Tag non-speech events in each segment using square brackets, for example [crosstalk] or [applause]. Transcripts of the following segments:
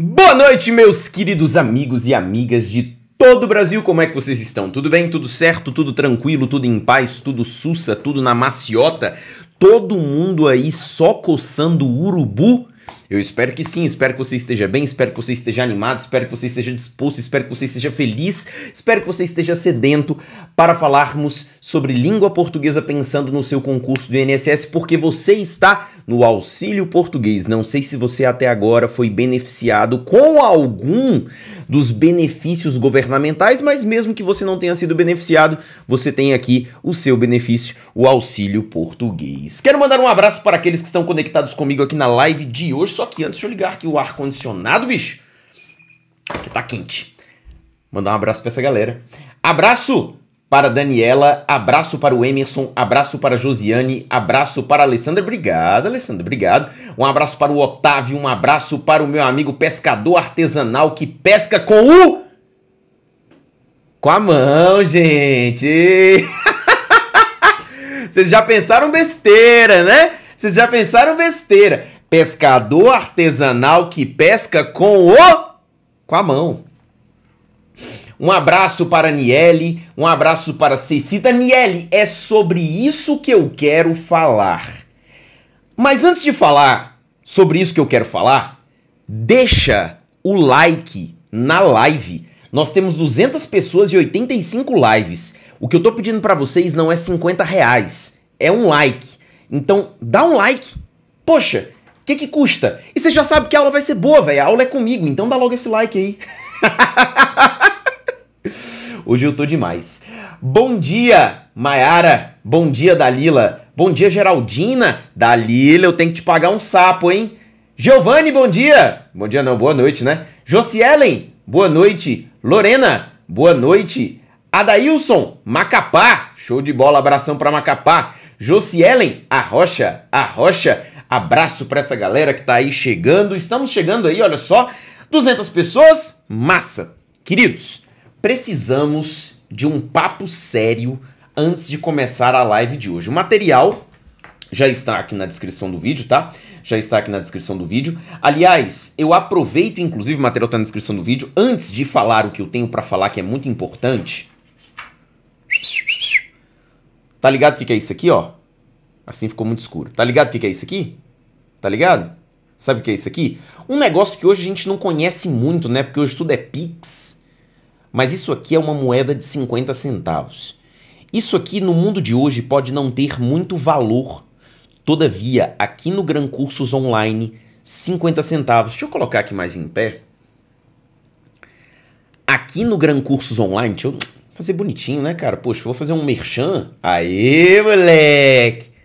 Boa noite, meus queridos amigos e amigas de todo o Brasil. Como é que vocês estão? Tudo bem? Tudo certo? Tudo tranquilo? Tudo em paz? Tudo sussa? Tudo na maciota? Todo mundo aí só coçando urubu? Eu espero que sim, espero que você esteja bem, espero que você esteja animado, espero que você esteja disposto, espero que você esteja feliz, espero que você esteja sedento para falarmos sobre língua portuguesa pensando no seu concurso do INSS, porque você está no auxílio português. Não sei se você até agora foi beneficiado com algum dos benefícios governamentais, mas mesmo que você não tenha sido beneficiado, você tem aqui o seu benefício, o auxílio português. Quero mandar um abraço para aqueles que estão conectados comigo aqui na live de hoje só que antes, de eu ligar aqui o ar-condicionado, bicho. Que tá quente. Mandar um abraço pra essa galera. Abraço para Daniela, abraço para o Emerson, abraço para a Josiane, abraço para a Alessandra. Obrigado, Alessandra, obrigado. Um abraço para o Otávio, um abraço para o meu amigo pescador artesanal que pesca com o. Com a mão, gente! [laughs] Vocês já pensaram besteira, né? Vocês já pensaram besteira. Pescador artesanal que pesca com o com a mão. Um abraço para Niele, um abraço para Cecita. Niele, é sobre isso que eu quero falar. Mas antes de falar sobre isso que eu quero falar, deixa o like na live. Nós temos 200 pessoas e 85 lives. O que eu tô pedindo para vocês não é 50 reais, é um like. Então dá um like. Poxa, que que custa? E você já sabe que a aula vai ser boa, velho. A aula é comigo, então dá logo esse like aí. [laughs] Hoje eu tô demais. Bom dia, Maiara. Bom dia, Dalila. Bom dia, Geraldina. Dalila, eu tenho que te pagar um sapo, hein? Giovanni, bom dia. Bom dia não, boa noite, né? Josielen, boa noite. Lorena, boa noite. Adailson, Macapá. Show de bola, abração pra Macapá. Josielen, A Rocha. Abraço para essa galera que tá aí chegando. Estamos chegando aí, olha só, 200 pessoas, massa. Queridos, precisamos de um papo sério antes de começar a live de hoje. O material já está aqui na descrição do vídeo, tá? Já está aqui na descrição do vídeo. Aliás, eu aproveito, inclusive, o material está na descrição do vídeo, antes de falar o que eu tenho para falar, que é muito importante. Tá ligado o que, que é isso aqui, ó? Assim ficou muito escuro. Tá ligado o que, que é isso aqui? Tá ligado? Sabe o que é isso aqui? Um negócio que hoje a gente não conhece muito, né? Porque hoje tudo é Pix. Mas isso aqui é uma moeda de 50 centavos. Isso aqui no mundo de hoje pode não ter muito valor. Todavia, aqui no Gran Cursos Online, 50 centavos. Deixa eu colocar aqui mais em pé. Aqui no Gran Cursos Online, deixa eu fazer bonitinho, né, cara? Poxa, vou fazer um merchan. Aê, moleque!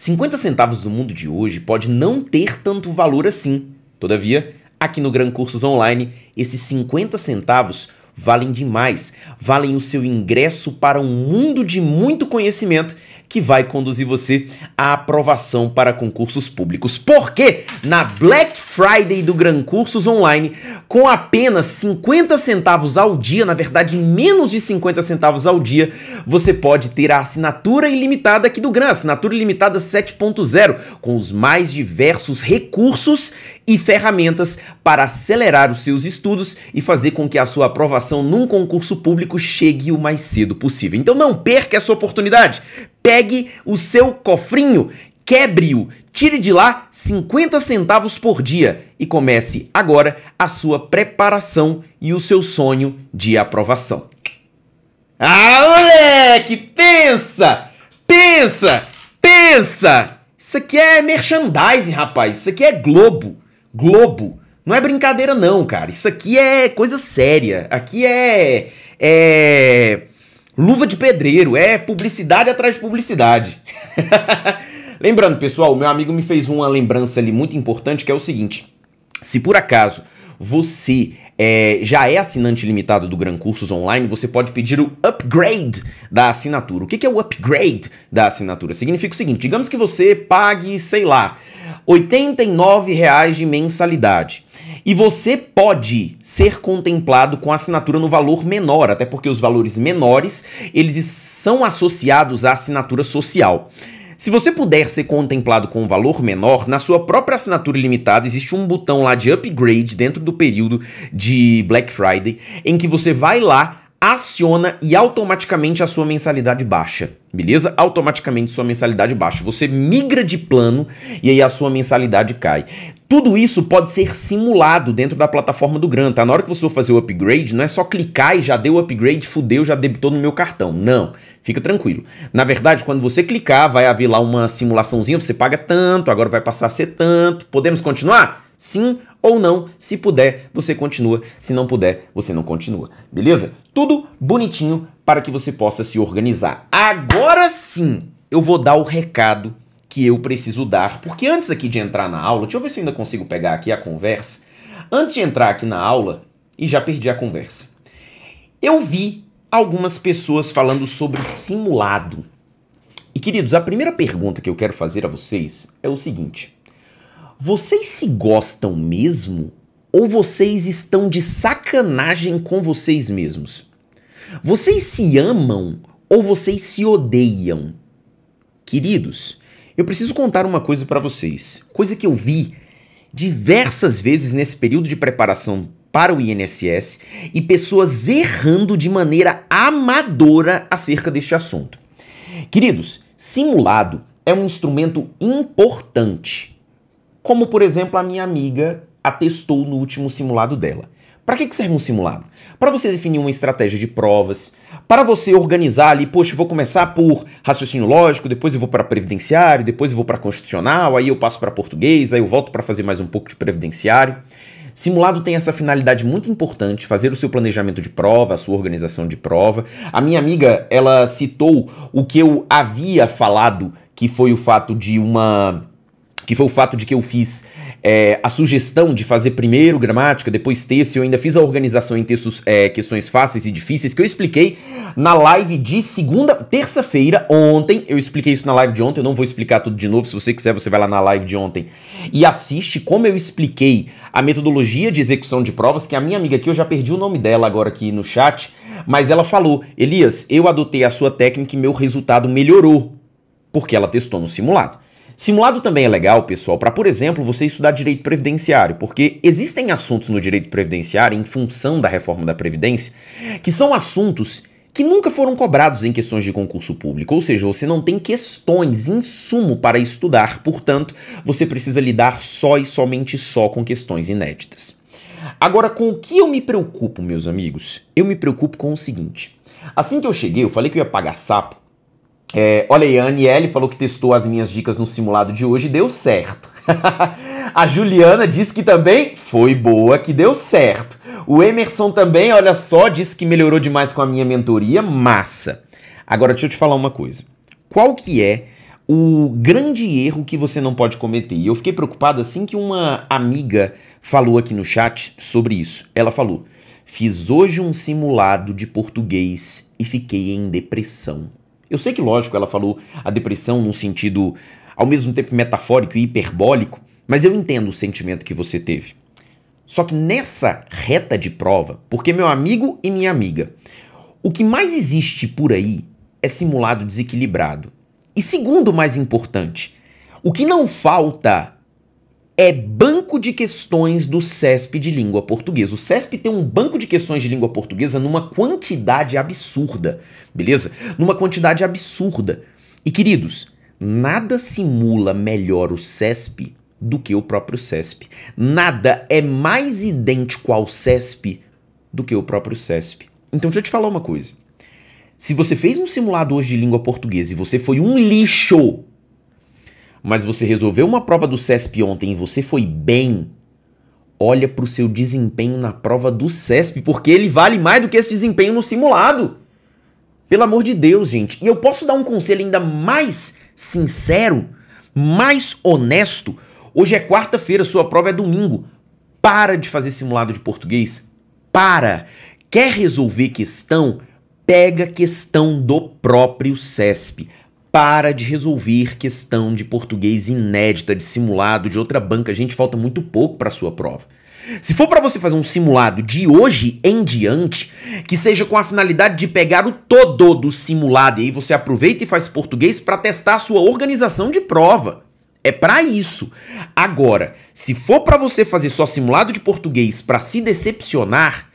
50 centavos do mundo de hoje pode não ter tanto valor assim. Todavia, aqui no Gran Cursos Online, esses 50 centavos valem demais, valem o seu ingresso para um mundo de muito conhecimento que vai conduzir você à aprovação para concursos públicos. Porque na Black Friday do Gran Cursos Online, com apenas 50 centavos ao dia, na verdade menos de 50 centavos ao dia, você pode ter a assinatura ilimitada aqui do Gran, assinatura ilimitada 7.0, com os mais diversos recursos e ferramentas para acelerar os seus estudos e fazer com que a sua aprovação num concurso público chegue o mais cedo possível. Então não perca essa oportunidade. Pegue o seu cofrinho, quebre-o, tire de lá 50 centavos por dia e comece agora a sua preparação e o seu sonho de aprovação. Ah, moleque, pensa! Pensa! Pensa! Isso aqui é merchandising, rapaz. Isso aqui é Globo. Globo. Não é brincadeira, não, cara. Isso aqui é coisa séria. Aqui é. É. Luva de pedreiro. É publicidade atrás de publicidade. [laughs] Lembrando, pessoal, meu amigo me fez uma lembrança ali muito importante que é o seguinte: se por acaso você é, já é assinante limitado do Gran Cursos Online, você pode pedir o upgrade da assinatura. O que, que é o upgrade da assinatura? Significa o seguinte: digamos que você pague, sei lá, R$ 89,00 de mensalidade. E você pode ser contemplado com assinatura no valor menor, até porque os valores menores, eles são associados à assinatura social. Se você puder ser contemplado com um valor menor, na sua própria assinatura ilimitada existe um botão lá de upgrade dentro do período de Black Friday, em que você vai lá aciona e automaticamente a sua mensalidade baixa, beleza? Automaticamente sua mensalidade baixa. Você migra de plano e aí a sua mensalidade cai. Tudo isso pode ser simulado dentro da plataforma do Gran, tá? Na hora que você for fazer o upgrade, não é só clicar e já deu o upgrade, fudeu, já debitou no meu cartão. Não, fica tranquilo. Na verdade, quando você clicar, vai haver lá uma simulaçãozinha, você paga tanto, agora vai passar a ser tanto. Podemos continuar? Sim ou não. Se puder, você continua. Se não puder, você não continua. Beleza? Tudo bonitinho para que você possa se organizar. Agora sim, eu vou dar o recado que eu preciso dar, porque antes aqui de entrar na aula, deixa eu ver se eu ainda consigo pegar aqui a conversa. Antes de entrar aqui na aula, e já perdi a conversa. Eu vi algumas pessoas falando sobre simulado. E queridos, a primeira pergunta que eu quero fazer a vocês é o seguinte: vocês se gostam mesmo? Ou vocês estão de sacanagem com vocês mesmos? Vocês se amam ou vocês se odeiam? Queridos, eu preciso contar uma coisa para vocês, coisa que eu vi diversas vezes nesse período de preparação para o INSS e pessoas errando de maneira amadora acerca deste assunto. Queridos, simulado é um instrumento importante como, por exemplo, a minha amiga atestou no último simulado dela. Para que, que serve um simulado? Para você definir uma estratégia de provas, para você organizar ali, poxa, vou começar por raciocínio lógico, depois eu vou para previdenciário, depois eu vou para constitucional, aí eu passo para português, aí eu volto para fazer mais um pouco de previdenciário. Simulado tem essa finalidade muito importante, fazer o seu planejamento de prova, a sua organização de prova. A minha amiga, ela citou o que eu havia falado, que foi o fato de uma que foi o fato de que eu fiz é, a sugestão de fazer primeiro gramática, depois texto, e eu ainda fiz a organização em textos, é, questões fáceis e difíceis, que eu expliquei na live de segunda, terça-feira, ontem. Eu expliquei isso na live de ontem, eu não vou explicar tudo de novo. Se você quiser, você vai lá na live de ontem e assiste como eu expliquei a metodologia de execução de provas, que a minha amiga aqui, eu já perdi o nome dela agora aqui no chat, mas ela falou: Elias, eu adotei a sua técnica e meu resultado melhorou, porque ela testou no simulado. Simulado também é legal, pessoal, para, por exemplo, você estudar direito previdenciário, porque existem assuntos no direito previdenciário, em função da reforma da Previdência, que são assuntos que nunca foram cobrados em questões de concurso público, ou seja, você não tem questões, insumo para estudar, portanto, você precisa lidar só e somente só com questões inéditas. Agora, com o que eu me preocupo, meus amigos? Eu me preocupo com o seguinte. Assim que eu cheguei, eu falei que eu ia pagar sapo, é, olha aí, a Aniele falou que testou as minhas dicas no simulado de hoje e deu certo. [laughs] a Juliana disse que também foi boa, que deu certo. O Emerson também, olha só, disse que melhorou demais com a minha mentoria, massa. Agora deixa eu te falar uma coisa. Qual que é o grande erro que você não pode cometer? E eu fiquei preocupado assim que uma amiga falou aqui no chat sobre isso. Ela falou: "Fiz hoje um simulado de português e fiquei em depressão". Eu sei que, lógico, ela falou a depressão num sentido ao mesmo tempo metafórico e hiperbólico, mas eu entendo o sentimento que você teve. Só que nessa reta de prova, porque meu amigo e minha amiga, o que mais existe por aí é simulado desequilibrado. E segundo mais importante, o que não falta é banco de questões do CESP de língua portuguesa. O CESP tem um banco de questões de língua portuguesa numa quantidade absurda, beleza? Numa quantidade absurda. E queridos, nada simula melhor o CESP do que o próprio CESP. Nada é mais idêntico ao CESP do que o próprio CESP. Então deixa eu te falar uma coisa. Se você fez um simulado hoje de língua portuguesa e você foi um lixo mas você resolveu uma prova do CESP ontem e você foi bem, olha para o seu desempenho na prova do CESP, porque ele vale mais do que esse desempenho no simulado. Pelo amor de Deus, gente. E eu posso dar um conselho ainda mais sincero, mais honesto. Hoje é quarta-feira, sua prova é domingo. Para de fazer simulado de português. Para. Quer resolver questão? Pega questão do próprio CESP para de resolver questão de português inédita, de simulado, de outra banca. A Gente, falta muito pouco para sua prova. Se for para você fazer um simulado de hoje em diante, que seja com a finalidade de pegar o todo do simulado e aí você aproveita e faz português para testar a sua organização de prova. É para isso. Agora, se for para você fazer só simulado de português para se decepcionar,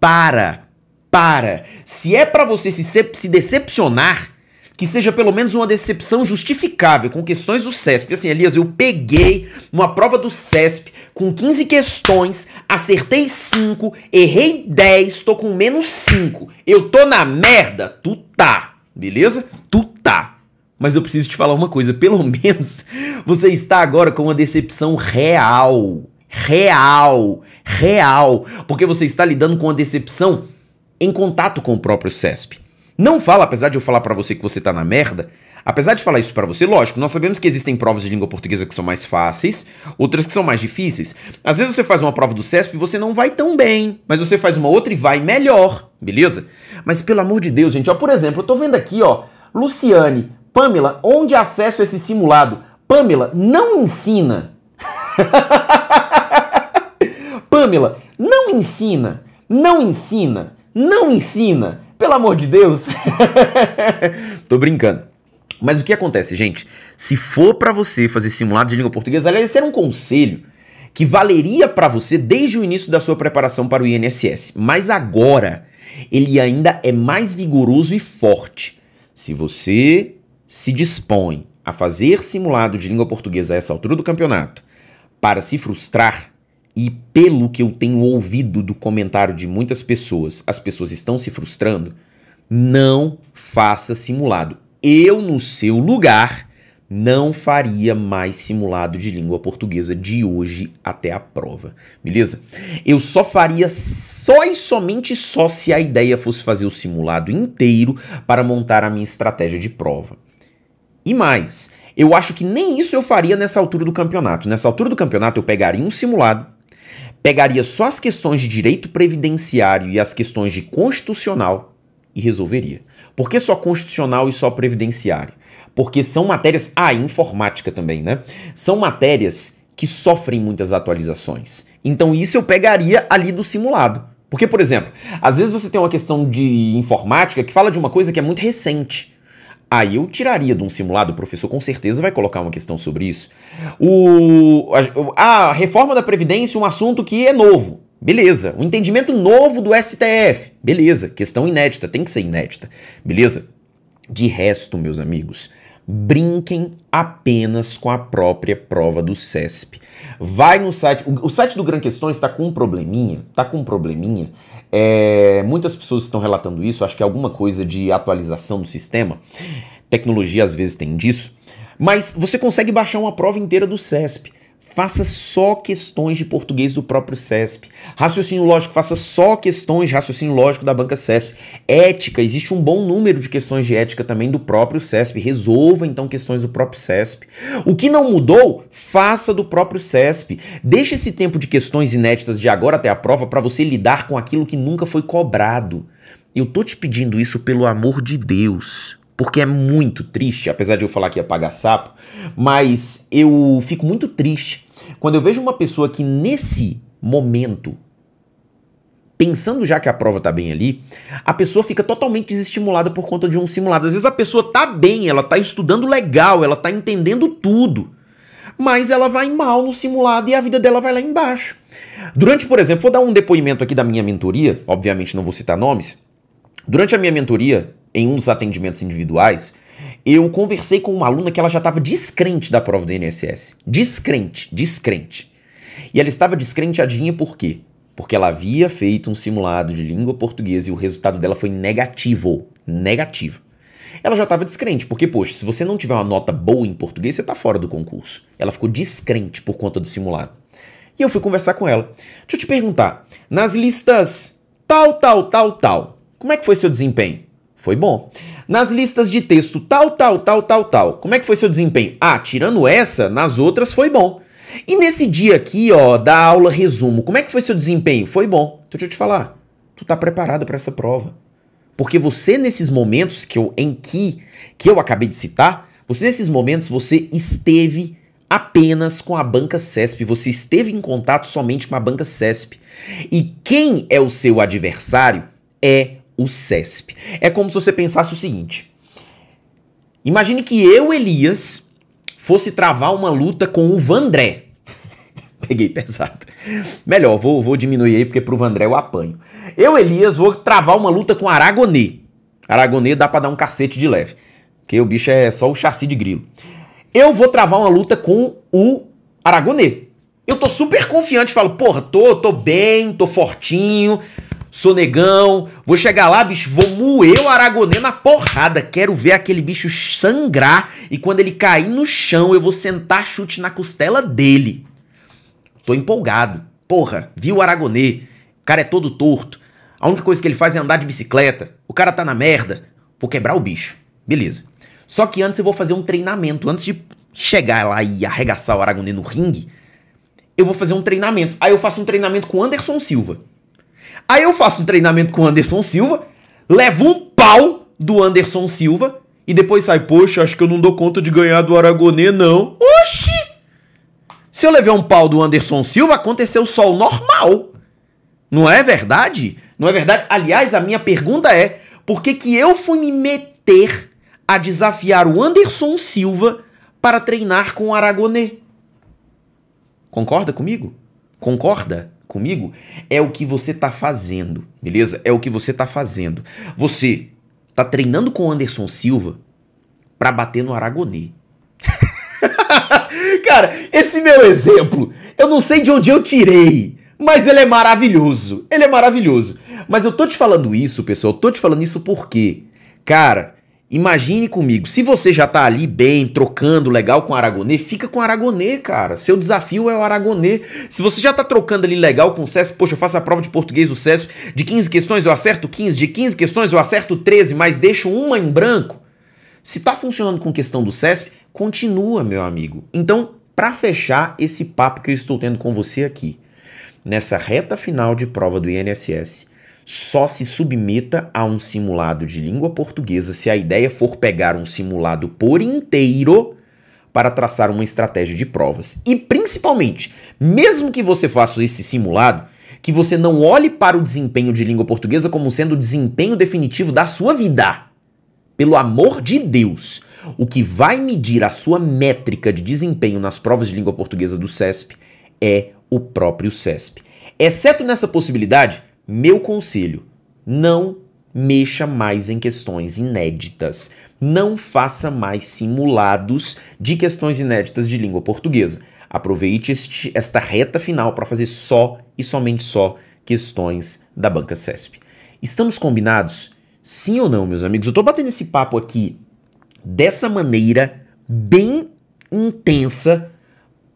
para, para. Se é para você se, se decepcionar, que seja pelo menos uma decepção justificável com questões do CESP. Assim, Elias, eu peguei uma prova do CESP com 15 questões, acertei 5, errei 10, tô com menos 5. Eu tô na merda? Tu tá, beleza? Tu tá. Mas eu preciso te falar uma coisa, [laughs] pelo menos você está agora com uma decepção real. Real, real, porque você está lidando com a decepção em contato com o próprio CESP. Não fala, apesar de eu falar para você que você tá na merda, apesar de falar isso para você, lógico, nós sabemos que existem provas de língua portuguesa que são mais fáceis, outras que são mais difíceis. Às vezes você faz uma prova do CESP e você não vai tão bem, mas você faz uma outra e vai melhor, beleza? Mas pelo amor de Deus, gente, ó, por exemplo, eu tô vendo aqui, ó, Luciane, Pamela, onde é acesso esse simulado? Pamela, não ensina. [laughs] Pamela, não ensina, não ensina, não ensina. Pelo amor de Deus. [laughs] Tô brincando. Mas o que acontece, gente? Se for para você fazer simulado de língua portuguesa, aliás, esse era um conselho que valeria para você desde o início da sua preparação para o INSS, mas agora ele ainda é mais vigoroso e forte. Se você se dispõe a fazer simulado de língua portuguesa a essa altura do campeonato para se frustrar, e pelo que eu tenho ouvido do comentário de muitas pessoas, as pessoas estão se frustrando. Não faça simulado. Eu, no seu lugar, não faria mais simulado de língua portuguesa de hoje até a prova, beleza? Eu só faria só e somente só se a ideia fosse fazer o simulado inteiro para montar a minha estratégia de prova. E mais, eu acho que nem isso eu faria nessa altura do campeonato. Nessa altura do campeonato, eu pegaria um simulado, pegaria só as questões de direito previdenciário e as questões de constitucional e resolveria. Por que só constitucional e só previdenciário? Porque são matérias. Ah, informática também, né? São matérias que sofrem muitas atualizações. Então, isso eu pegaria ali do simulado. Porque, por exemplo, às vezes você tem uma questão de informática que fala de uma coisa que é muito recente. Aí eu tiraria de um simulado, o professor com certeza vai colocar uma questão sobre isso. O, a, a reforma da Previdência, é um assunto que é novo. Beleza. O entendimento novo do STF. Beleza. Questão inédita, tem que ser inédita. Beleza? De resto, meus amigos, brinquem apenas com a própria prova do CESP. Vai no site. O, site do Gran Questões está com um probleminha. Está com um probleminha. É, muitas pessoas estão relatando isso. Acho que é alguma coisa de atualização do sistema. Tecnologia às vezes tem disso. Mas você consegue baixar uma prova inteira do CESP. Faça só questões de português do próprio CESP. Raciocínio lógico, faça só questões de raciocínio lógico da banca CESP. Ética, existe um bom número de questões de ética também do próprio CESP. Resolva então questões do próprio CESP. O que não mudou, faça do próprio CESP. Deixe esse tempo de questões inéditas de agora até a prova para você lidar com aquilo que nunca foi cobrado. Eu tô te pedindo isso pelo amor de Deus porque é muito triste, apesar de eu falar que ia pagar sapo, mas eu fico muito triste quando eu vejo uma pessoa que nesse momento pensando já que a prova tá bem ali, a pessoa fica totalmente desestimulada por conta de um simulado. Às vezes a pessoa tá bem, ela tá estudando legal, ela tá entendendo tudo. Mas ela vai mal no simulado e a vida dela vai lá embaixo. Durante, por exemplo, vou dar um depoimento aqui da minha mentoria, obviamente não vou citar nomes. Durante a minha mentoria, em um dos atendimentos individuais, eu conversei com uma aluna que ela já estava descrente da prova do INSS. Descrente, descrente. E ela estava descrente, adivinha por quê? Porque ela havia feito um simulado de língua portuguesa e o resultado dela foi negativo. Negativo. Ela já estava descrente, porque, poxa, se você não tiver uma nota boa em português, você está fora do concurso. Ela ficou descrente por conta do simulado. E eu fui conversar com ela. Deixa eu te perguntar, nas listas tal, tal, tal, tal, como é que foi seu desempenho? Foi bom. Nas listas de texto tal, tal, tal, tal, tal, como é que foi seu desempenho? Ah, tirando essa, nas outras foi bom. E nesse dia aqui, ó, da aula resumo, como é que foi seu desempenho? Foi bom. Então, deixa eu te falar, tu tá preparado para essa prova. Porque você nesses momentos que eu em que que eu acabei de citar, você nesses momentos você esteve apenas com a banca CESP, você esteve em contato somente com a banca CESP. E quem é o seu adversário é o CESP. É como se você pensasse o seguinte: imagine que eu, Elias, fosse travar uma luta com o Vandré. [laughs] Peguei pesado. Melhor, vou, vou diminuir aí, porque pro Vandré eu apanho. Eu, Elias, vou travar uma luta com Aragonê. Aragonê dá pra dar um cacete de leve. Porque o bicho é só o chassi de grilo. Eu vou travar uma luta com o Aragonê. Eu tô super confiante, falo, porra, tô, tô bem, tô fortinho, sou negão, vou chegar lá, bicho, vou moer o Aragonê na porrada. Quero ver aquele bicho sangrar e quando ele cair no chão, eu vou sentar chute na costela dele. Tô empolgado. Porra, vi o Aragonê. O cara é todo torto. A única coisa que ele faz é andar de bicicleta. O cara tá na merda. Vou quebrar o bicho. Beleza. Só que antes eu vou fazer um treinamento. Antes de chegar lá e arregaçar o Aragonê no ringue, eu vou fazer um treinamento. Aí eu faço um treinamento com Anderson Silva. Aí eu faço um treinamento com o Anderson Silva, levo um pau do Anderson Silva e depois sai, poxa, acho que eu não dou conta de ganhar do Aragonê, não. Oxi! Se eu levar um pau do Anderson Silva, aconteceu só o normal. Não é verdade? Não é verdade? Aliás, a minha pergunta é: por que, que eu fui me meter a desafiar o Anderson Silva para treinar com o Aragonê? Concorda comigo? Concorda? comigo é o que você tá fazendo, beleza? É o que você tá fazendo. Você tá treinando com o Anderson Silva para bater no Aragonê. [laughs] Cara, esse meu exemplo, eu não sei de onde eu tirei, mas ele é maravilhoso. Ele é maravilhoso. Mas eu tô te falando isso, pessoal, eu tô te falando isso porque, cara, Imagine comigo, se você já tá ali bem, trocando legal com o Aragonê, fica com o Aragonê, cara. Seu desafio é o Aragonê. Se você já tá trocando ali legal com o CESP, poxa, eu faço a prova de português do CESP, de 15 questões eu acerto 15, de 15 questões eu acerto 13, mas deixo uma em branco. Se tá funcionando com questão do CESP, continua, meu amigo. Então, para fechar esse papo que eu estou tendo com você aqui, nessa reta final de prova do INSS, só se submeta a um simulado de língua portuguesa se a ideia for pegar um simulado por inteiro para traçar uma estratégia de provas. E principalmente, mesmo que você faça esse simulado, que você não olhe para o desempenho de língua portuguesa como sendo o desempenho definitivo da sua vida. Pelo amor de Deus, o que vai medir a sua métrica de desempenho nas provas de língua portuguesa do CESP é o próprio CESP. Exceto nessa possibilidade, meu conselho: não mexa mais em questões inéditas. Não faça mais simulados de questões inéditas de língua portuguesa. Aproveite este, esta reta final para fazer só e somente só questões da banca CESP. Estamos combinados? Sim ou não, meus amigos? Eu estou batendo esse papo aqui dessa maneira bem intensa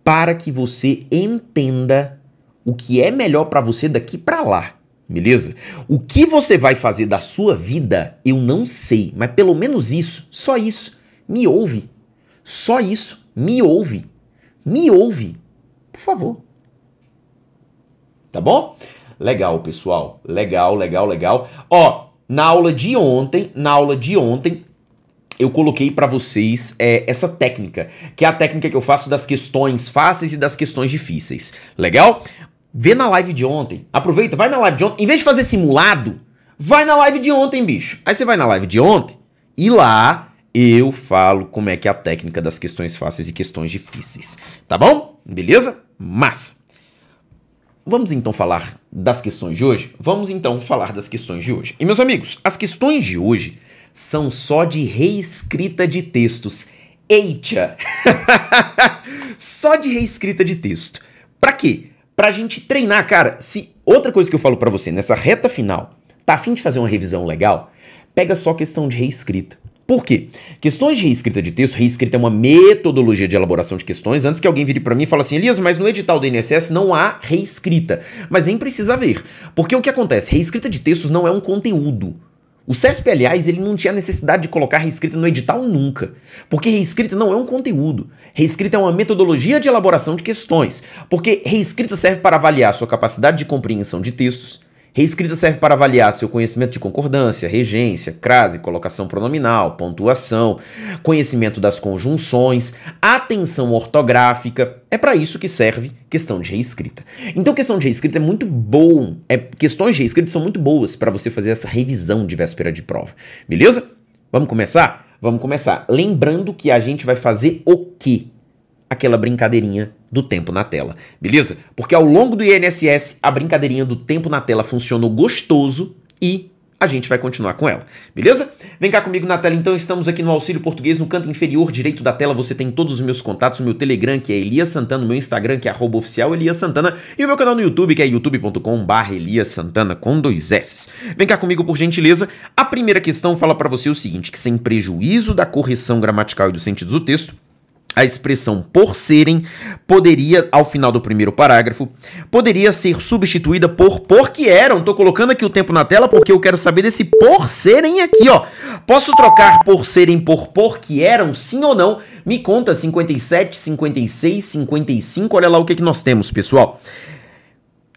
para que você entenda o que é melhor para você daqui para lá beleza? O que você vai fazer da sua vida, eu não sei, mas pelo menos isso, só isso. Me ouve. Só isso, me ouve. Me ouve. Por favor. Tá bom? Legal, pessoal. Legal, legal, legal. Ó, na aula de ontem, na aula de ontem, eu coloquei para vocês é, essa técnica, que é a técnica que eu faço das questões fáceis e das questões difíceis. Legal? Vê na live de ontem. Aproveita, vai na live de ontem. Em vez de fazer simulado, vai na live de ontem, bicho. Aí você vai na live de ontem e lá eu falo como é que é a técnica das questões fáceis e questões difíceis. Tá bom? Beleza? Massa. Vamos então falar das questões de hoje? Vamos então falar das questões de hoje. E meus amigos, as questões de hoje são só de reescrita de textos. Eita! [laughs] só de reescrita de texto. Para quê? pra gente treinar, cara. Se outra coisa que eu falo para você, nessa reta final, tá afim de fazer uma revisão legal, pega só questão de reescrita. Por quê? Questões de reescrita de texto, reescrita é uma metodologia de elaboração de questões. Antes que alguém vire para mim e fale assim, Elias, mas no edital do INSS não há reescrita. Mas nem precisa haver. Porque o que acontece? Reescrita de textos não é um conteúdo. O CESP, aliás, ele não tinha necessidade de colocar reescrita no edital nunca, porque reescrita não é um conteúdo. Reescrita é uma metodologia de elaboração de questões, porque reescrita serve para avaliar sua capacidade de compreensão de textos, Reescrita serve para avaliar seu conhecimento de concordância, regência, crase, colocação pronominal, pontuação, conhecimento das conjunções, atenção ortográfica. É para isso que serve questão de reescrita. Então, questão de reescrita é muito bom. É, questões de reescrita são muito boas para você fazer essa revisão de véspera de prova. Beleza? Vamos começar? Vamos começar. Lembrando que a gente vai fazer o quê aquela brincadeirinha do tempo na tela, beleza? Porque ao longo do INSS, a brincadeirinha do tempo na tela funcionou gostoso e a gente vai continuar com ela, beleza? Vem cá comigo na tela, então estamos aqui no Auxílio Português, no canto inferior direito da tela você tem todos os meus contatos, o meu Telegram que é Elias Santana, o meu Instagram que é arroba oficial Elias Santana e o meu canal no YouTube que é youtube.com Elias Santana com dois S. Vem cá comigo por gentileza, a primeira questão fala para você o seguinte, que sem prejuízo da correção gramatical e dos sentidos do texto, a expressão por serem poderia, ao final do primeiro parágrafo, poderia ser substituída por porque eram. Tô colocando aqui o tempo na tela porque eu quero saber desse por serem aqui, ó. Posso trocar por serem por porque eram, sim ou não? Me conta 57, 56, 55. Olha lá o que, que nós temos, pessoal.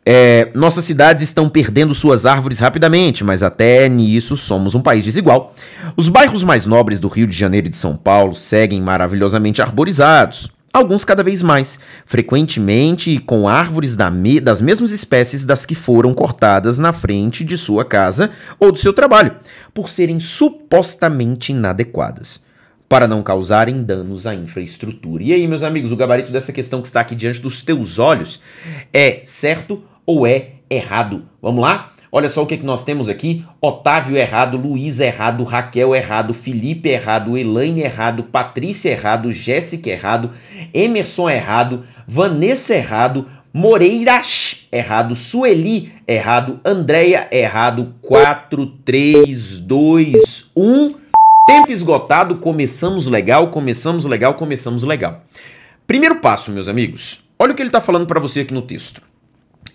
É, nossas cidades estão perdendo suas árvores rapidamente, mas até nisso somos um país desigual. Os bairros mais nobres do Rio de Janeiro e de São Paulo seguem maravilhosamente arborizados, alguns cada vez mais, frequentemente com árvores da me das mesmas espécies das que foram cortadas na frente de sua casa ou do seu trabalho, por serem supostamente inadequadas para não causarem danos à infraestrutura. E aí, meus amigos, o gabarito dessa questão que está aqui diante dos teus olhos é certo ou é errado. Vamos lá? Olha só o que, que nós temos aqui: Otávio errado, Luiz errado, Raquel errado, Felipe errado, Elaine errado, Patrícia errado, Jéssica errado, Emerson errado, Vanessa errado, Moreira errado, Sueli errado, Andréia errado. 4, 3, 2, 1. Tempo esgotado, começamos legal, começamos legal, começamos legal. Primeiro passo, meus amigos. Olha o que ele está falando para você aqui no texto.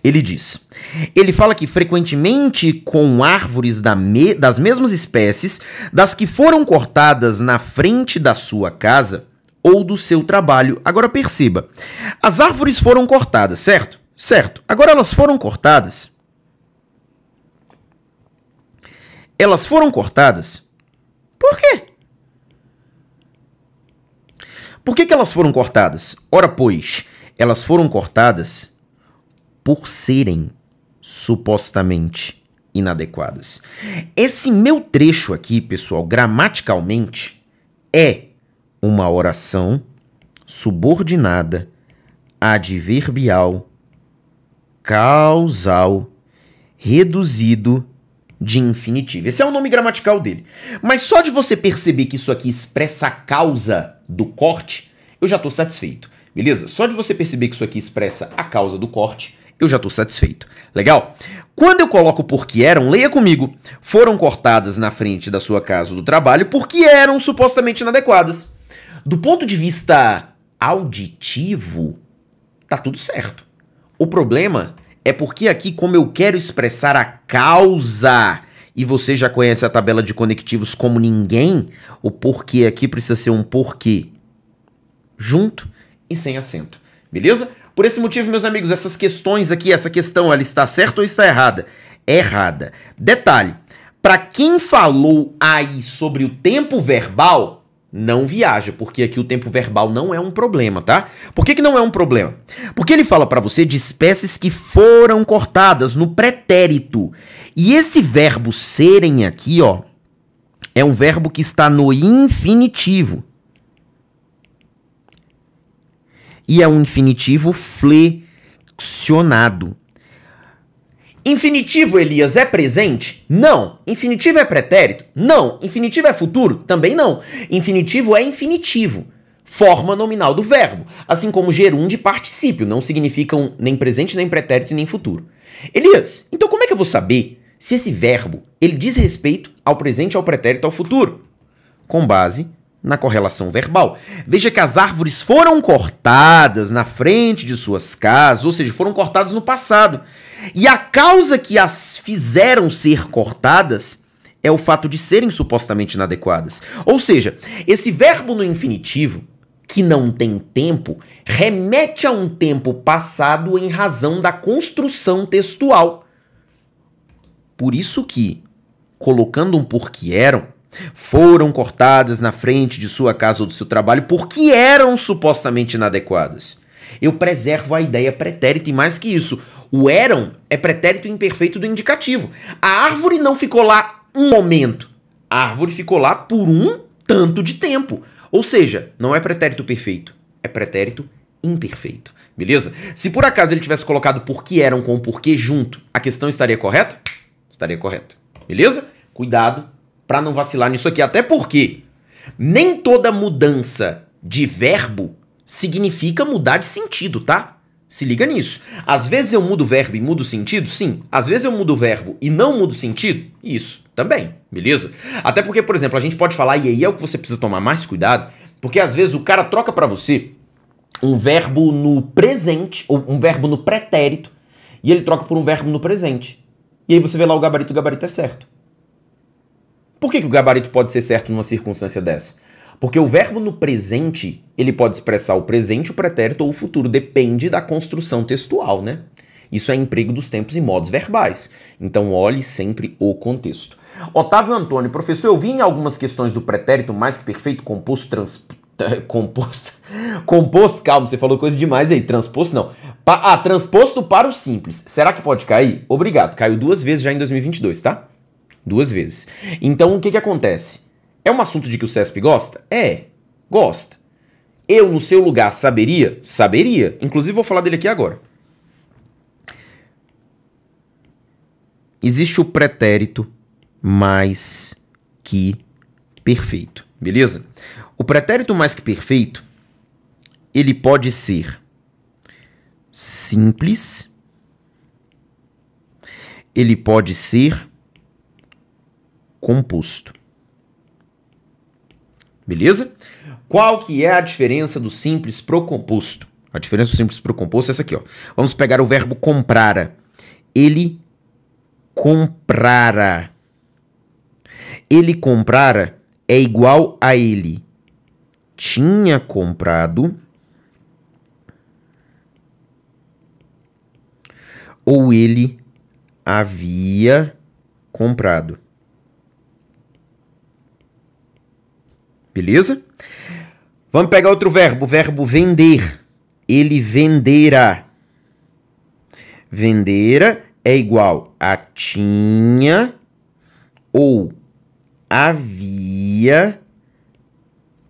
Ele diz: ele fala que frequentemente com árvores da me das mesmas espécies das que foram cortadas na frente da sua casa ou do seu trabalho. Agora perceba: as árvores foram cortadas, certo? Certo. Agora elas foram cortadas. Elas foram cortadas. Por quê? Por que, que elas foram cortadas? Ora, pois, elas foram cortadas por serem supostamente inadequadas. Esse meu trecho aqui, pessoal, gramaticalmente, é uma oração subordinada adverbial causal reduzido de infinitivo. Esse é o nome gramatical dele. Mas só de você perceber que isso aqui expressa a causa do corte, eu já estou satisfeito, beleza? Só de você perceber que isso aqui expressa a causa do corte, eu já estou satisfeito. Legal? Quando eu coloco porque eram, leia comigo. Foram cortadas na frente da sua casa do trabalho porque eram supostamente inadequadas. Do ponto de vista auditivo, tá tudo certo. O problema é porque aqui, como eu quero expressar a causa, e você já conhece a tabela de conectivos como ninguém, o porquê aqui precisa ser um porquê junto e sem acento. Beleza? Por esse motivo, meus amigos, essas questões aqui, essa questão, ela está certa ou está errada? errada. Detalhe, para quem falou aí sobre o tempo verbal, não viaja, porque aqui o tempo verbal não é um problema, tá? Por que, que não é um problema? Porque ele fala para você de espécies que foram cortadas no pretérito. E esse verbo serem aqui, ó, é um verbo que está no infinitivo. e é um infinitivo flexionado. Infinitivo, Elias, é presente? Não. Infinitivo é pretérito? Não. Infinitivo é futuro? Também não. Infinitivo é infinitivo forma nominal do verbo, assim como gerúndio e particípio não significam nem presente, nem pretérito, nem futuro. Elias, então como é que eu vou saber se esse verbo ele diz respeito ao presente, ao pretérito, ao futuro? Com base na correlação verbal. Veja que as árvores foram cortadas na frente de suas casas, ou seja, foram cortadas no passado. E a causa que as fizeram ser cortadas é o fato de serem supostamente inadequadas. Ou seja, esse verbo no infinitivo, que não tem tempo, remete a um tempo passado em razão da construção textual. Por isso que, colocando um porque eram, foram cortadas na frente de sua casa ou do seu trabalho porque eram supostamente inadequadas. Eu preservo a ideia pretérita e mais que isso, o eram é pretérito imperfeito do indicativo. A árvore não ficou lá um momento. A árvore ficou lá por um tanto de tempo. Ou seja, não é pretérito perfeito, é pretérito imperfeito. Beleza? Se por acaso ele tivesse colocado porque eram com o porquê junto, a questão estaria correta? Estaria correta. Beleza? Cuidado para não vacilar nisso aqui. Até porque nem toda mudança de verbo significa mudar de sentido, tá? Se liga nisso. Às vezes eu mudo o verbo e mudo o sentido? Sim. Às vezes eu mudo o verbo e não mudo o sentido? Isso, também, beleza? Até porque, por exemplo, a gente pode falar, e aí é o que você precisa tomar mais cuidado, porque às vezes o cara troca para você um verbo no presente, ou um verbo no pretérito, e ele troca por um verbo no presente. E aí você vê lá o gabarito, o gabarito é certo. Por que, que o gabarito pode ser certo numa circunstância dessa? Porque o verbo no presente, ele pode expressar o presente, o pretérito ou o futuro, depende da construção textual, né? Isso é emprego dos tempos e modos verbais. Então olhe sempre o contexto. Otávio Antônio, professor, eu vi em algumas questões do pretérito mais que perfeito, composto, trans, eh, composto, [laughs] composto, calma, você falou coisa demais aí, transposto não. Pa, ah, transposto para o simples. Será que pode cair? Obrigado, caiu duas vezes já em 2022, tá? duas vezes. Então o que, que acontece? É um assunto de que o CESP gosta? É, gosta. Eu, no seu lugar, saberia? Saberia. Inclusive, vou falar dele aqui agora. Existe o pretérito mais que perfeito, beleza? O pretérito mais que perfeito, ele pode ser simples, ele pode ser composto. Beleza? Qual que é a diferença do simples pro composto? A diferença do simples pro composto é essa aqui, ó. Vamos pegar o verbo comprara. Ele comprara. Ele comprara é igual a ele tinha comprado ou ele havia comprado. Beleza? Vamos pegar outro verbo, o verbo vender. Ele venderá. Vendera é igual a tinha ou havia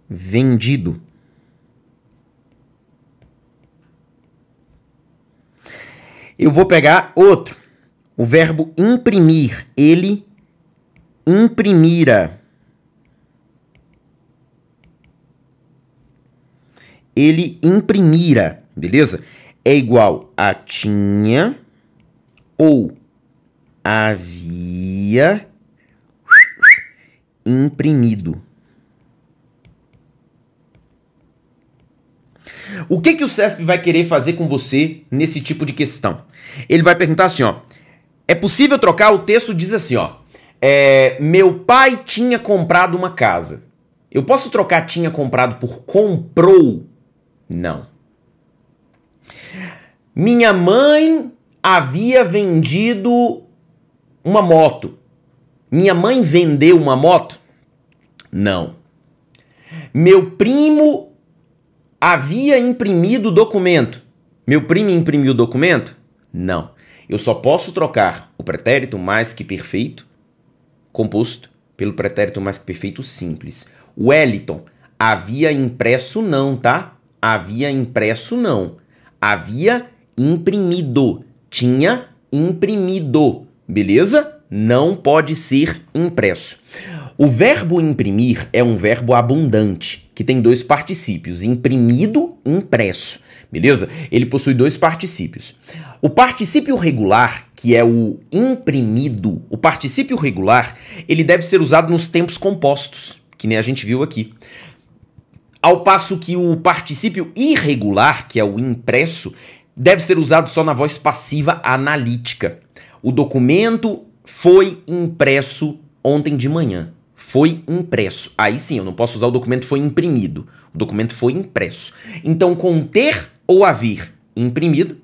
vendido. Eu vou pegar outro. O verbo imprimir. Ele imprimira. ele imprimira, beleza? É igual a tinha ou havia imprimido. O que, que o CESP vai querer fazer com você nesse tipo de questão? Ele vai perguntar assim, ó. É possível trocar? O texto diz assim, ó. É, meu pai tinha comprado uma casa. Eu posso trocar tinha comprado por comprou? Não. Minha mãe havia vendido uma moto. Minha mãe vendeu uma moto? Não. Meu primo havia imprimido o documento. Meu primo imprimiu o documento? Não. Eu só posso trocar o pretérito mais que perfeito composto pelo pretérito mais que perfeito simples. Wellington havia impresso não, tá? Havia impresso, não. Havia imprimido. Tinha imprimido. Beleza? Não pode ser impresso. O verbo imprimir é um verbo abundante, que tem dois particípios, imprimido impresso. Beleza? Ele possui dois particípios. O particípio regular, que é o imprimido, o particípio regular, ele deve ser usado nos tempos compostos, que nem a gente viu aqui. Ao passo que o particípio irregular, que é o impresso, deve ser usado só na voz passiva analítica. O documento foi impresso ontem de manhã. Foi impresso. Aí sim, eu não posso usar o documento foi imprimido. O documento foi impresso. Então, com ter ou haver imprimido,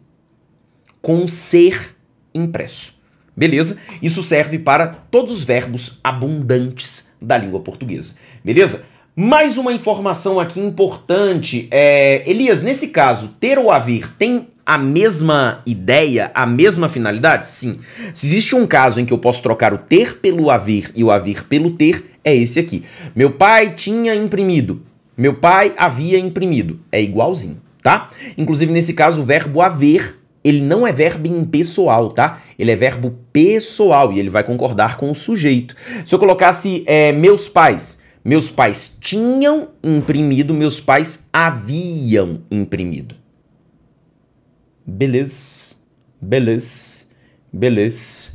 com ser impresso. Beleza? Isso serve para todos os verbos abundantes da língua portuguesa. Beleza? Mais uma informação aqui importante. É, Elias, nesse caso, ter ou haver tem a mesma ideia, a mesma finalidade? Sim. Se existe um caso em que eu posso trocar o ter pelo haver e o haver pelo ter, é esse aqui. Meu pai tinha imprimido. Meu pai havia imprimido. É igualzinho, tá? Inclusive, nesse caso, o verbo haver ele não é verbo impessoal, tá? Ele é verbo pessoal e ele vai concordar com o sujeito. Se eu colocasse é, meus pais, meus pais tinham imprimido, meus pais haviam imprimido. Beleza, beleza, beleza.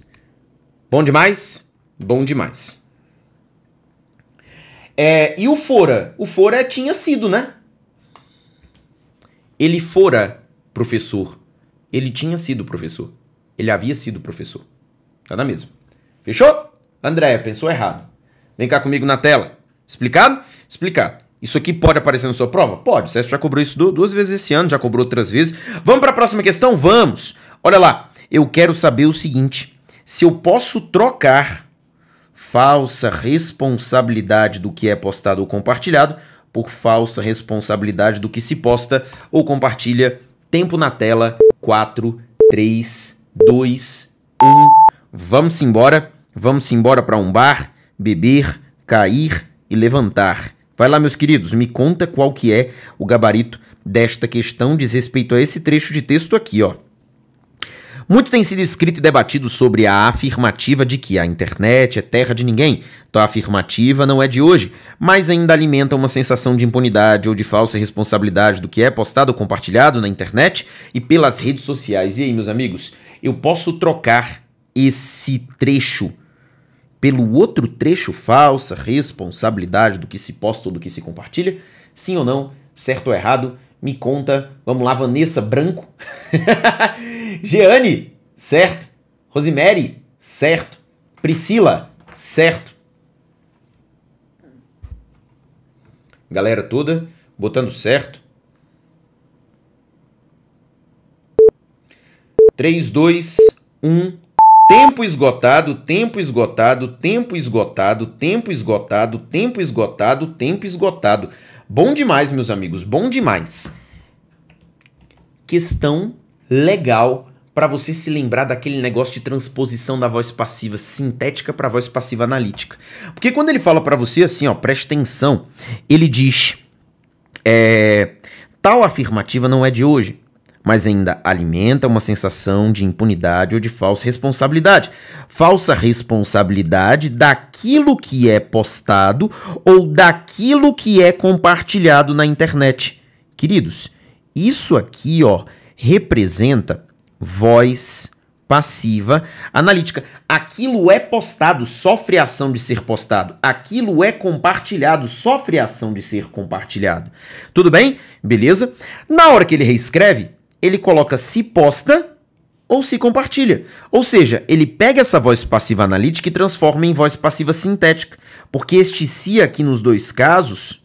Bom demais? Bom demais. É, e o fora? O fora tinha sido, né? Ele fora professor. Ele tinha sido professor. Ele havia sido professor. Tá na mesma. Fechou? André, pensou errado. Vem cá comigo na tela. Explicado? Explicado. Isso aqui pode aparecer na sua prova? Pode. O já cobrou isso duas vezes esse ano, já cobrou outras vezes. Vamos para a próxima questão? Vamos. Olha lá. Eu quero saber o seguinte: se eu posso trocar falsa responsabilidade do que é postado ou compartilhado por falsa responsabilidade do que se posta ou compartilha. Tempo na tela: 4, 3, 2, 1. Vamos embora. Vamos embora para um bar, beber, cair, e levantar. Vai lá, meus queridos, me conta qual que é o gabarito desta questão, diz respeito a esse trecho de texto aqui, ó. Muito tem sido escrito e debatido sobre a afirmativa de que a internet é terra de ninguém. Tal afirmativa não é de hoje, mas ainda alimenta uma sensação de impunidade ou de falsa responsabilidade do que é postado ou compartilhado na internet e pelas redes sociais. E aí, meus amigos, eu posso trocar esse trecho pelo outro trecho, falsa responsabilidade do que se posta ou do que se compartilha? Sim ou não? Certo ou errado? Me conta. Vamos lá, Vanessa Branco. [laughs] Jeane, certo. Rosemary, certo. Priscila, certo. Galera toda botando certo. 3, 2, 1. Tempo esgotado, tempo esgotado, tempo esgotado, tempo esgotado, tempo esgotado, tempo esgotado. Bom demais, meus amigos, bom demais. Questão legal para você se lembrar daquele negócio de transposição da voz passiva sintética para voz passiva analítica. Porque quando ele fala para você assim, ó, preste atenção, ele diz é, tal afirmativa não é de hoje, mas ainda alimenta uma sensação de impunidade ou de falsa responsabilidade. Falsa responsabilidade daquilo que é postado ou daquilo que é compartilhado na internet. Queridos, isso aqui, ó, representa voz passiva analítica. Aquilo é postado, sofre a ação de ser postado. Aquilo é compartilhado, sofre a ação de ser compartilhado. Tudo bem? Beleza? Na hora que ele reescreve, ele coloca se posta ou se compartilha. Ou seja, ele pega essa voz passiva analítica e transforma em voz passiva sintética, porque este se aqui nos dois casos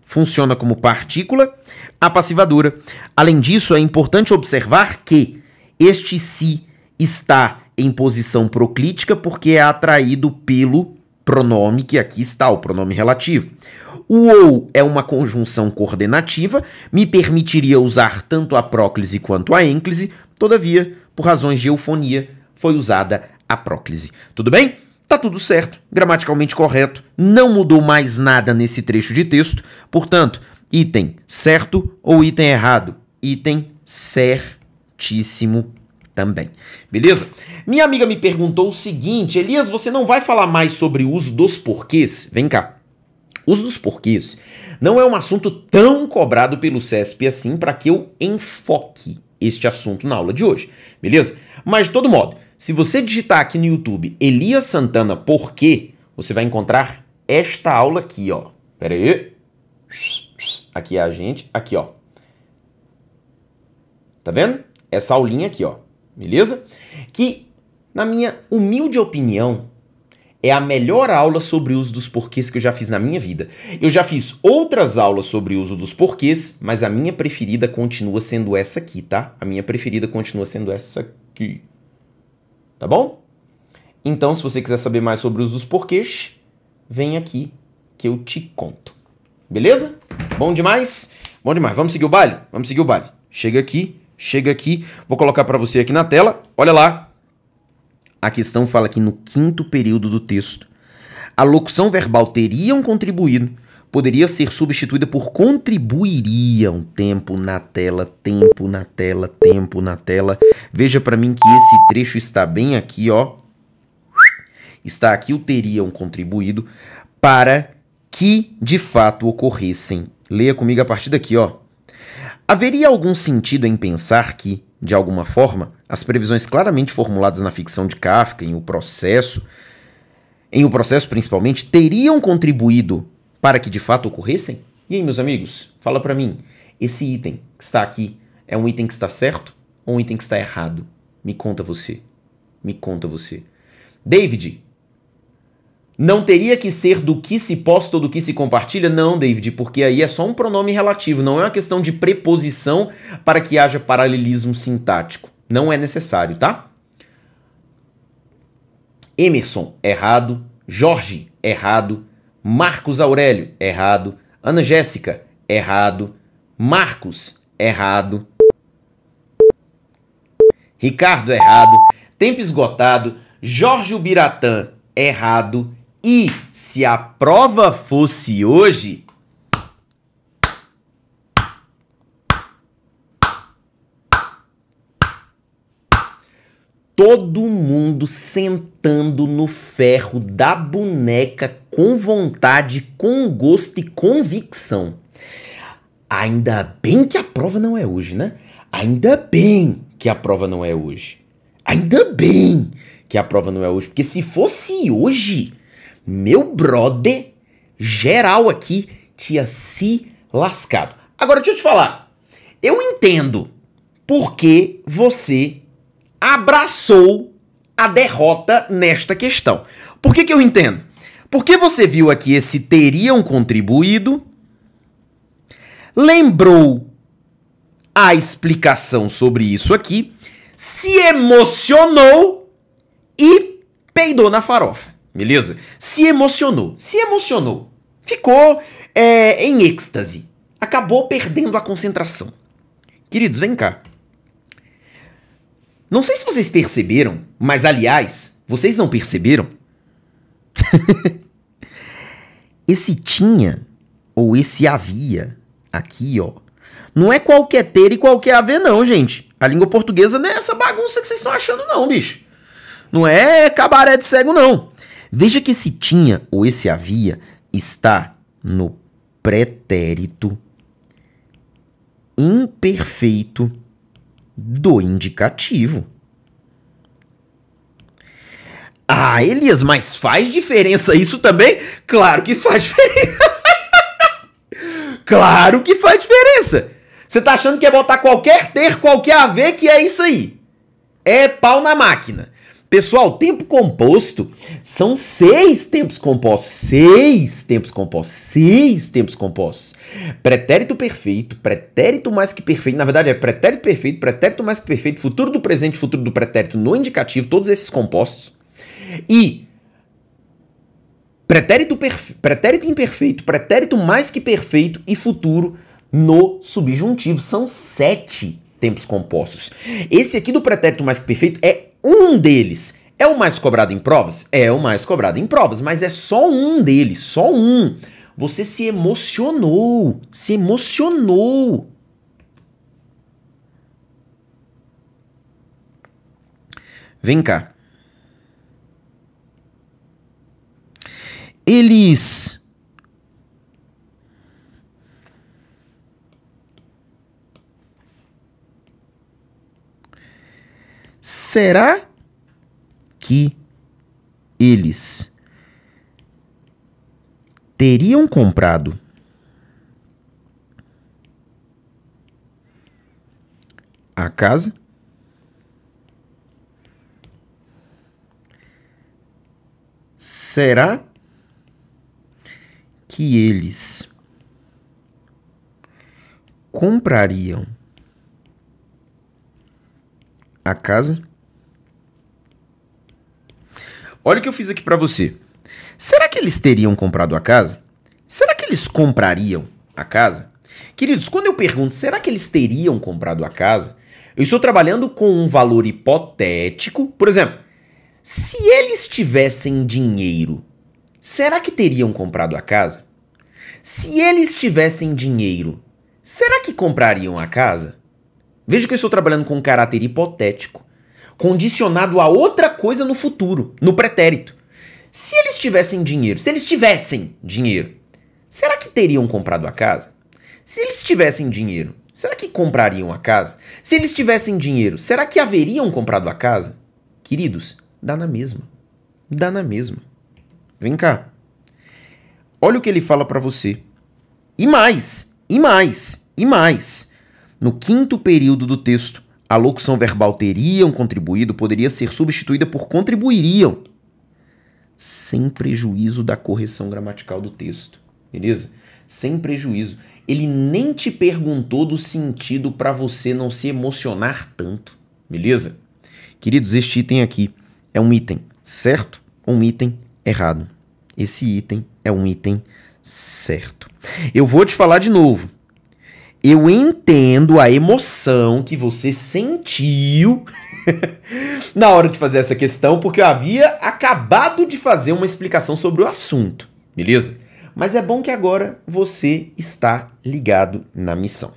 funciona como partícula a passivadora. Além disso, é importante observar que este si está em posição proclítica porque é atraído pelo pronome que aqui está, o pronome relativo. O ou é uma conjunção coordenativa, me permitiria usar tanto a próclise quanto a ênclise, todavia, por razões de eufonia, foi usada a próclise. Tudo bem? Tá tudo certo, gramaticalmente correto, não mudou mais nada nesse trecho de texto, portanto, item certo ou item errado? Item certíssimo também. Beleza? Minha amiga me perguntou o seguinte: Elias, você não vai falar mais sobre o uso dos porquês? Vem cá uso dos porquês não é um assunto tão cobrado pelo CESP assim para que eu enfoque este assunto na aula de hoje, beleza? Mas de todo modo, se você digitar aqui no YouTube Elias Santana por quê, você vai encontrar esta aula aqui, ó. Pera aí. Aqui é a gente, aqui, ó. Tá vendo? Essa aulinha aqui, ó. Beleza? Que, na minha humilde opinião, é a melhor aula sobre o uso dos porquês que eu já fiz na minha vida. Eu já fiz outras aulas sobre o uso dos porquês, mas a minha preferida continua sendo essa aqui, tá? A minha preferida continua sendo essa aqui. Tá bom? Então, se você quiser saber mais sobre o uso dos porquês, vem aqui que eu te conto. Beleza? Bom demais? Bom demais. Vamos seguir o baile? Vamos seguir o baile. Chega aqui, chega aqui. Vou colocar para você aqui na tela. Olha lá. A questão fala que no quinto período do texto, a locução verbal teriam contribuído poderia ser substituída por contribuiriam. Tempo na tela, tempo na tela, tempo na tela. Veja para mim que esse trecho está bem aqui, ó. Está aqui o teriam contribuído para que de fato ocorressem. Leia comigo a partir daqui, ó. Haveria algum sentido em pensar que de alguma forma, as previsões claramente formuladas na ficção de Kafka em O Processo, em O Processo principalmente, teriam contribuído para que de fato ocorressem? E aí, meus amigos, fala para mim, esse item que está aqui é um item que está certo ou um item que está errado? Me conta você. Me conta você. David, não teria que ser do que se posta ou do que se compartilha? Não, David, porque aí é só um pronome relativo, não é uma questão de preposição para que haja paralelismo sintático. Não é necessário, tá? Emerson, errado. Jorge, errado. Marcos Aurélio, errado. Ana Jéssica, errado. Marcos, errado. Ricardo, errado. Tempo esgotado. Jorge Ubiratã, errado. E se a prova fosse hoje. Todo mundo sentando no ferro da boneca com vontade, com gosto e convicção. Ainda bem que a prova não é hoje, né? Ainda bem que a prova não é hoje. Ainda bem que a prova não é hoje, porque se fosse hoje, meu brother, geral aqui, tinha se lascado. Agora, deixa eu te falar. Eu entendo por que você abraçou a derrota nesta questão. Por que, que eu entendo? Porque você viu aqui esse teriam contribuído, lembrou a explicação sobre isso aqui, se emocionou e peidou na farofa beleza? Se emocionou, se emocionou, ficou é, em êxtase, acabou perdendo a concentração. Queridos, vem cá. Não sei se vocês perceberam, mas aliás, vocês não perceberam? [laughs] esse tinha ou esse havia aqui, ó. Não é qualquer ter e qualquer haver, não, gente. A língua portuguesa não é essa bagunça que vocês estão achando, não, bicho. Não é cabaré de cego, não. Veja que esse tinha ou esse havia está no pretérito imperfeito do indicativo. Ah, Elias, mas faz diferença isso também? Claro que faz diferença. [laughs] claro que faz diferença. Você tá achando que é botar qualquer ter, qualquer haver, que é isso aí. É pau na máquina. Pessoal, tempo composto são seis tempos compostos. Seis tempos compostos. Seis tempos compostos. Pretérito perfeito, pretérito mais que perfeito. Na verdade, é pretérito perfeito, pretérito mais que perfeito, futuro do presente, futuro do pretérito no indicativo, todos esses compostos. E pretérito, perfe... pretérito imperfeito, pretérito mais que perfeito e futuro no subjuntivo. São sete tempos compostos. Esse aqui do pretérito mais que perfeito é um deles. É o mais cobrado em provas? É o mais cobrado em provas, mas é só um deles, só um. Você se emocionou, se emocionou. Vem cá. Eles será que eles teriam comprado a casa? Será que eles comprariam? a casa. Olha o que eu fiz aqui para você. Será que eles teriam comprado a casa? Será que eles comprariam a casa? Queridos, quando eu pergunto, será que eles teriam comprado a casa? Eu estou trabalhando com um valor hipotético. Por exemplo, se eles tivessem dinheiro, será que teriam comprado a casa? Se eles tivessem dinheiro, será que comprariam a casa? Veja que eu estou trabalhando com um caráter hipotético, condicionado a outra coisa no futuro, no pretérito. Se eles tivessem dinheiro, se eles tivessem dinheiro, será que teriam comprado a casa? Se eles tivessem dinheiro, será que comprariam a casa? Se eles tivessem dinheiro, será que haveriam comprado a casa? Queridos, dá na mesma. Dá na mesma. Vem cá. Olha o que ele fala para você. E mais, e mais, e mais. No quinto período do texto, a locução verbal teriam contribuído poderia ser substituída por contribuiriam, sem prejuízo da correção gramatical do texto. Beleza? Sem prejuízo. Ele nem te perguntou do sentido para você não se emocionar tanto. Beleza? Queridos, este item aqui é um item certo, um item errado. Esse item é um item certo. Eu vou te falar de novo. Eu entendo a emoção que você sentiu [laughs] na hora de fazer essa questão, porque eu havia acabado de fazer uma explicação sobre o assunto, beleza? Mas é bom que agora você está ligado na missão.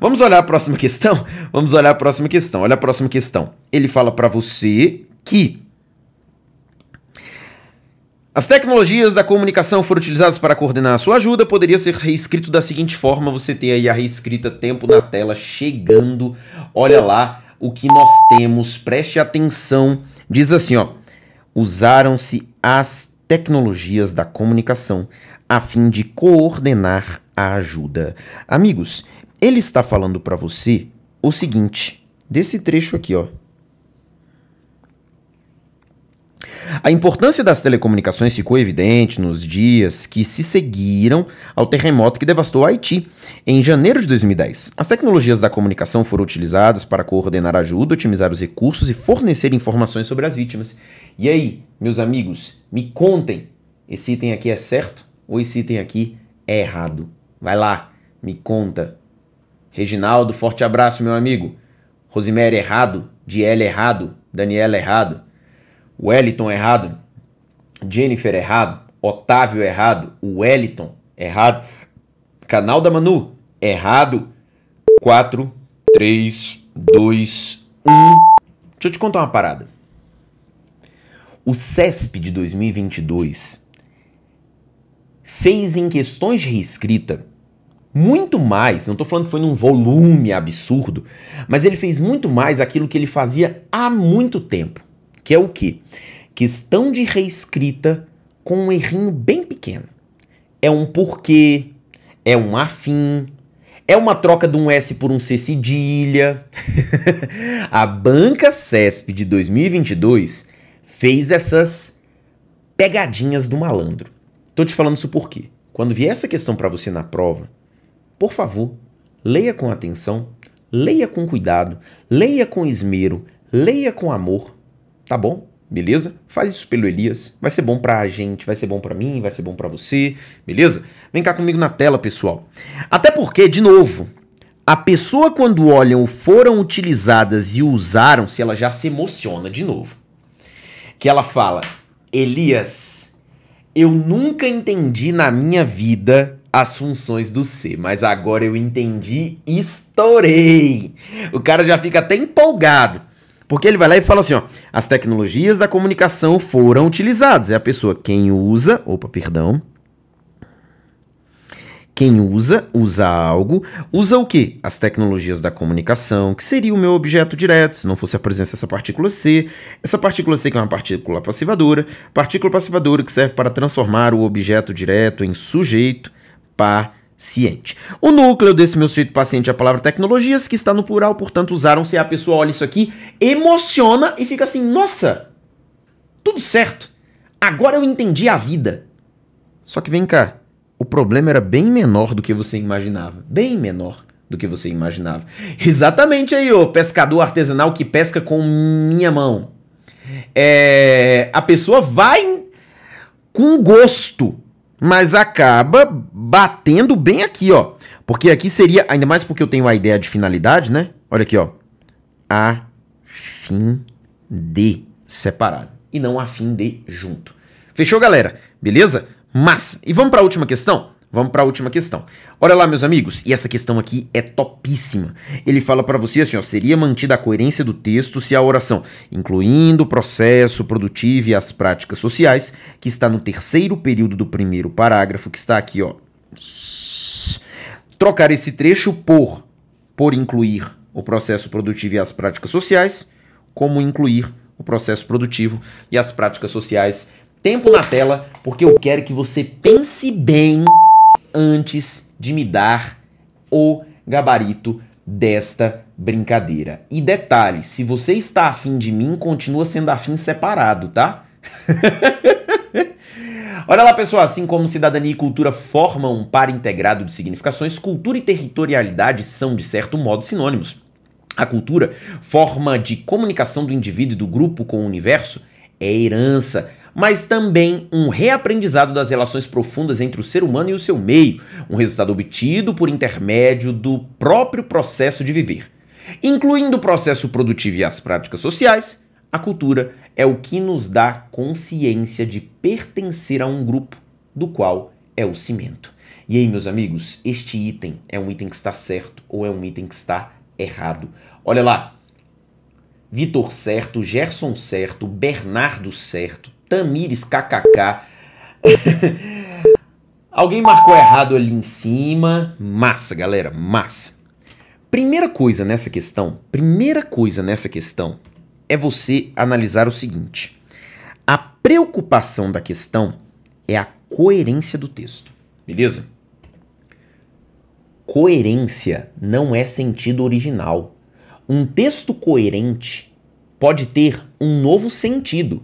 Vamos olhar a próxima questão? Vamos olhar a próxima questão. Olha a próxima questão. Ele fala para você que as tecnologias da comunicação foram utilizadas para coordenar a sua ajuda, poderia ser reescrito da seguinte forma: você tem aí a reescrita tempo na tela chegando. Olha lá o que nós temos, preste atenção. Diz assim, ó: Usaram-se as tecnologias da comunicação a fim de coordenar a ajuda. Amigos, ele está falando para você o seguinte, desse trecho aqui, ó. A importância das telecomunicações ficou evidente nos dias que se seguiram ao terremoto que devastou Haiti em janeiro de 2010. As tecnologias da comunicação foram utilizadas para coordenar ajuda, otimizar os recursos e fornecer informações sobre as vítimas. E aí, meus amigos, me contem: esse item aqui é certo ou esse item aqui é errado? Vai lá, me conta. Reginaldo, forte abraço, meu amigo. Rosimere errado, Diel, errado, Daniela errado. Wellington errado, Jennifer errado, Otávio errado, Wellington errado, canal da Manu errado. 4, 3, 2, 1. Deixa eu te contar uma parada. O CESP de 2022 fez em questões de reescrita muito mais, não estou falando que foi num volume absurdo, mas ele fez muito mais aquilo que ele fazia há muito tempo que é o quê? Questão de reescrita com um errinho bem pequeno. É um porquê, é um afim, é uma troca de um S por um C cedilha. [laughs] a banca CESP de 2022 fez essas pegadinhas do malandro. Tô te falando isso por quê? Quando vier essa questão para você na prova, por favor, leia com atenção, leia com cuidado, leia com esmero, leia com amor, tá bom? Beleza? Faz isso pelo Elias. Vai ser bom pra gente, vai ser bom pra mim, vai ser bom pra você, beleza? Vem cá comigo na tela, pessoal. Até porque, de novo, a pessoa quando olham foram utilizadas e usaram, se ela já se emociona de novo. Que ela fala: "Elias, eu nunca entendi na minha vida as funções do C, mas agora eu entendi, estourei. O cara já fica até empolgado. Porque ele vai lá e fala assim, ó, as tecnologias da comunicação foram utilizadas. É a pessoa quem usa, opa, perdão. Quem usa, usa algo, usa o quê? As tecnologias da comunicação, que seria o meu objeto direto, se não fosse a presença dessa partícula C. Essa partícula C que é uma partícula passivadora, partícula passivadora que serve para transformar o objeto direto em sujeito, par ciente. O núcleo desse meu sujeito paciente é a palavra tecnologias, que está no plural, portanto usaram-se. A pessoa olha isso aqui, emociona e fica assim: nossa, tudo certo, agora eu entendi a vida. Só que vem cá, o problema era bem menor do que você imaginava. Bem menor do que você imaginava. [laughs] Exatamente aí, o pescador artesanal que pesca com minha mão. É, a pessoa vai com gosto mas acaba batendo bem aqui, ó. Porque aqui seria, ainda mais porque eu tenho a ideia de finalidade, né? Olha aqui, ó. A fim de separado e não a fim de junto. Fechou, galera? Beleza? Mas, e vamos para a última questão? Vamos para a última questão. Olha lá, meus amigos, e essa questão aqui é topíssima. Ele fala para você assim, ó, seria mantida a coerência do texto se a oração, incluindo o processo produtivo e as práticas sociais, que está no terceiro período do primeiro parágrafo, que está aqui, ó. Trocar esse trecho por por incluir o processo produtivo e as práticas sociais, como incluir o processo produtivo e as práticas sociais. Tempo na tela, porque eu quero que você pense bem antes de me dar o gabarito desta brincadeira. E detalhe, se você está afim de mim, continua sendo afim separado, tá? [laughs] Olha lá, pessoal, assim como cidadania e cultura formam um par integrado de significações, cultura e territorialidade são, de certo modo, sinônimos. A cultura, forma de comunicação do indivíduo e do grupo com o universo, é herança mas também um reaprendizado das relações profundas entre o ser humano e o seu meio, um resultado obtido por intermédio do próprio processo de viver. Incluindo o processo produtivo e as práticas sociais, a cultura é o que nos dá consciência de pertencer a um grupo, do qual é o cimento. E aí, meus amigos, este item é um item que está certo ou é um item que está errado? Olha lá. Vitor certo, Gerson certo, Bernardo certo, Tamires KKK. [laughs] Alguém marcou errado ali em cima. Massa, galera, massa. Primeira coisa nessa questão, primeira coisa nessa questão é você analisar o seguinte: a preocupação da questão é a coerência do texto, beleza? Coerência não é sentido original. Um texto coerente pode ter um novo sentido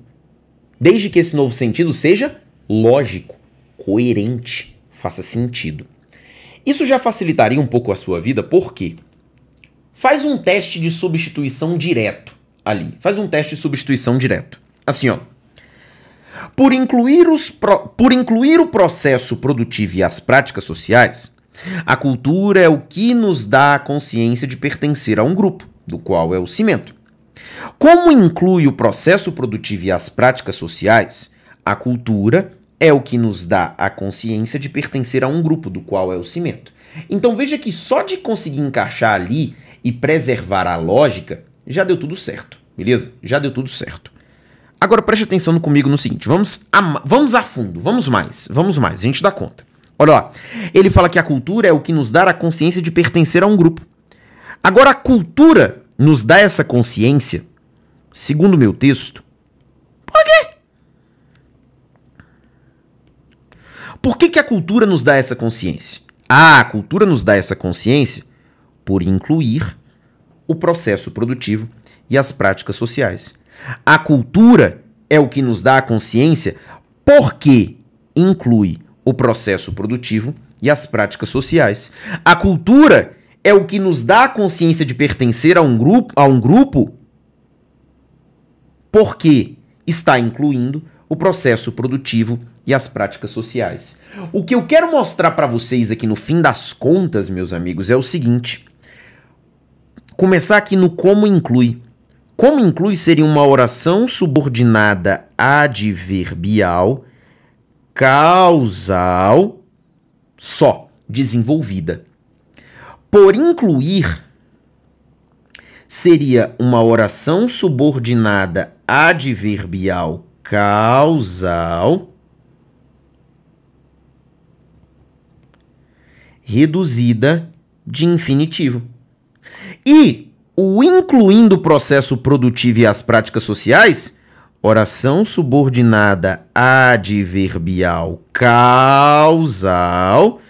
desde que esse novo sentido seja lógico, coerente, faça sentido. Isso já facilitaria um pouco a sua vida, porque Faz um teste de substituição direto ali. Faz um teste de substituição direto. Assim, ó. Por incluir, os pro... Por incluir o processo produtivo e as práticas sociais, a cultura é o que nos dá a consciência de pertencer a um grupo, do qual é o cimento. Como inclui o processo produtivo e as práticas sociais, a cultura é o que nos dá a consciência de pertencer a um grupo do qual é o cimento. Então veja que só de conseguir encaixar ali e preservar a lógica, já deu tudo certo, beleza? Já deu tudo certo. Agora preste atenção comigo no seguinte, vamos a, vamos a fundo, vamos mais, vamos mais, a gente dá conta. Olha lá, ele fala que a cultura é o que nos dá a consciência de pertencer a um grupo. Agora a cultura nos dá essa consciência, segundo meu texto, por quê? Por que, que a cultura nos dá essa consciência? Ah, a cultura nos dá essa consciência por incluir o processo produtivo e as práticas sociais. A cultura é o que nos dá a consciência porque inclui o processo produtivo e as práticas sociais. A cultura é o que nos dá a consciência de pertencer a um grupo, a um grupo porque está incluindo o processo produtivo e as práticas sociais. O que eu quero mostrar para vocês aqui no fim das contas, meus amigos, é o seguinte: começar aqui no como inclui. Como inclui seria uma oração subordinada adverbial causal só desenvolvida por incluir, seria uma oração subordinada adverbial causal reduzida de infinitivo. E o incluindo o processo produtivo e as práticas sociais, oração subordinada adverbial causal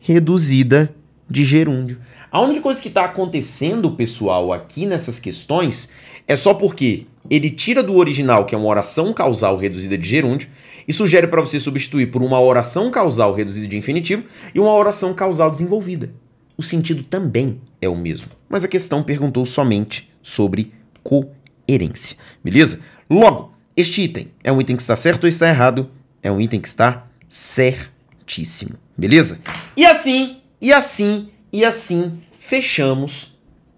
reduzida de gerúndio. A única coisa que está acontecendo, pessoal, aqui nessas questões é só porque ele tira do original, que é uma oração causal reduzida de gerúndio, e sugere para você substituir por uma oração causal reduzida de infinitivo e uma oração causal desenvolvida. O sentido também é o mesmo, mas a questão perguntou somente sobre coerência, beleza? Logo, este item é um item que está certo ou está errado? É um item que está certíssimo, beleza? E assim, e assim e assim fechamos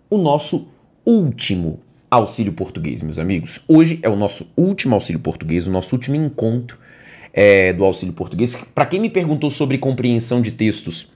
o nosso último auxílio português, meus amigos. Hoje é o nosso último auxílio português, o nosso último encontro é, do auxílio português. Para quem me perguntou sobre compreensão de textos,